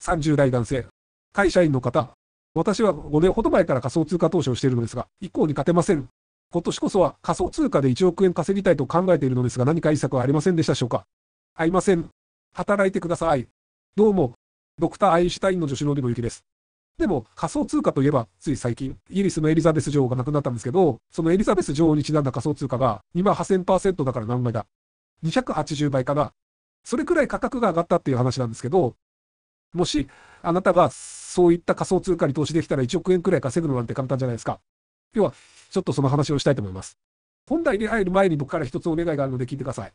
30代男性。会社員の方。私は5年ほど前から仮想通貨投資をしているのですが、一向に勝てません。今年こそは仮想通貨で1億円稼ぎたいと考えているのですが何かいい策はありませんでしたでしょうかありません。働いてください。どうも。ドクター・アインシュタインの助手のリノユキです。でも、仮想通貨といえば、つい最近、イギリスのエリザベス女王が亡くなったんですけど、そのエリザベス女王にちなんだ仮想通貨が、2万8000%だから何倍だ ?280 倍かなそれくらい価格が上がったっていう話なんですけど、もし、あなたがそういった仮想通貨に投資できたら1億円くらい稼ぐのなんて簡単じゃないですか。要は、ちょっとその話をしたいと思います。本題に入る前に僕から一つお願いがあるので聞いてください。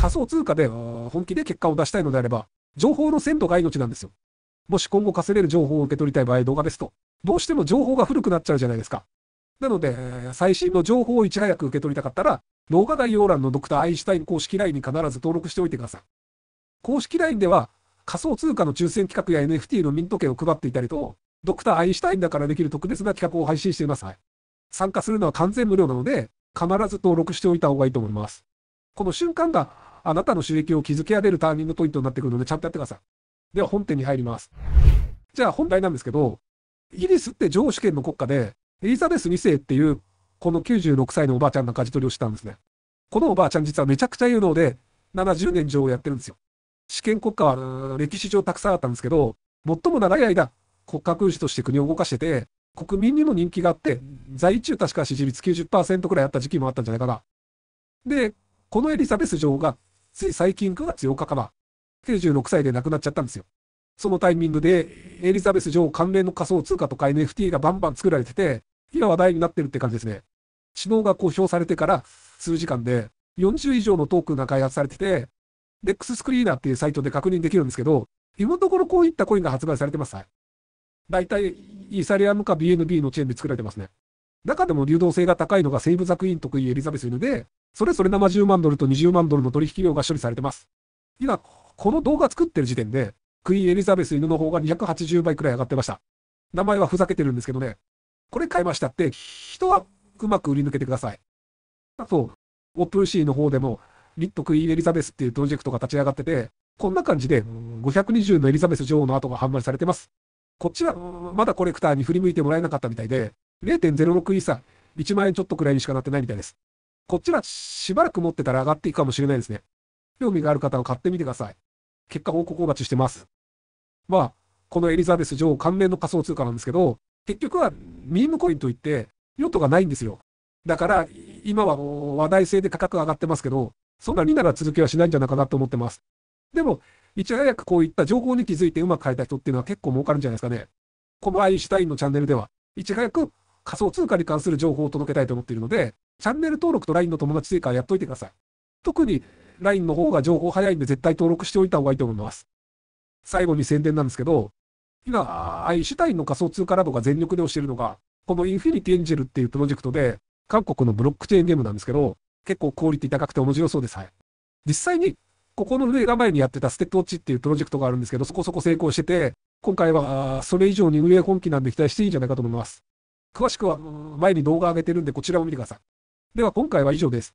仮想通貨で本気で結果を出したいのであれば、情報の鮮度が命なんですよ。もし今後稼れる情報を受け取りたい場合動画ですと、どうしても情報が古くなっちゃうじゃないですか。なので、最新の情報をいち早く受け取りたかったら、動画概要欄のドクターアインシュタイン公式 LINE に必ず登録しておいてください。公式 LINE では、仮想通貨の抽選企画や NFT のミント券を配っていたりと、ドクターアインシュタインだからできる特別な企画を配信しています。参加するのは完全無料なので、必ず登録しておいた方がいいと思います。この瞬間があなたの収益を築き上げるターニングポイントになってくるので、ちゃんとやってください。では本店に入ります。じゃあ本題なんですけど、イギリスって上主権の国家で、エリザベス2世っていう、この96歳のおばあちゃんが舵取りをしたんですね。このおばあちゃん実はめちゃくちゃ有能で、70年女王やってるんですよ。主権国家は歴史上たくさんあったんですけど、最も長い間、国家空主として国を動かしてて、国民にも人気があって、在中確か支持率90%くらいあった時期もあったんじゃないかな。で、このエリザベス女王が、つい最近9月8日かな、96歳で亡くなっちゃったんですよ。そのタイミングで、エリザベス女王関連の仮想通貨とか NFT がバンバン作られてて、今話題になってるって感じですね。首脳が公表されてから数時間で、40以上のトークンが開発されてて、デックススクリーナーっていうサイトで確認できるんですけど、今のところこういったコインが発売されてます。だい。大体、イーサリアムか BNB のチェーンで作られてますね。中でも流動性が高いのがセイブ・ザ・クイーン得意エリザベス犬で、それぞれ生0万ドルと20万ドルの取引量が処理されてます。今、この動画作ってる時点で、クイーンエリザベス犬の方が280倍くらい上がってました。名前はふざけてるんですけどね。これ買いましたって、人はうまく売り抜けてください。あと、オープンシーの方でも、リット・クイーン・エリザベスっていうプロジェクトが立ち上がってて、こんな感じで、520のエリザベス女王の跡が販売されてます。こっちは、まだコレクターに振り向いてもらえなかったみたいで、0.06イーサ、1万円ちょっとくらいにしかなってないみたいです。こっちは、しばらく持ってたら上がっていくかもしれないですね。興味がある方は買ってみてください。結果報告をお待ちしてます。まあ、このエリザベス女王関連の仮想通貨なんですけど、結局はミームコインといって、用途がないんですよ。だから、今は話題性で価格上がってますけど、そんなになら続きはしないんじゃないかなと思ってます。でも、いち早くこういった情報に気づいてうまく変えた人っていうのは結構儲かるんじゃないですかね。このアインシュタインのチャンネルでは、いち早く仮想通貨に関する情報を届けたいと思っているので、チャンネル登録と LINE の友達追加はやっといてください。特に LINE の方が情報早いんで絶対登録しておいた方がいいと思います。最後に宣伝なんですけど、今、アインシュタインの仮想通貨ラボが全力で推しているのが、このインフィニティエンジェルっていうプロジェクトで、韓国のブロックチェーンゲームなんですけど、結構クオリティ高くて面白そうです。はい。実際に、ここの上が前にやってたステップウォッチっていうプロジェクトがあるんですけど、そこそこ成功してて、今回は、それ以上に運営本気なんで期待していいんじゃないかと思います。詳しくは、前に動画上げてるんで、こちらを見てください。では、今回は以上です。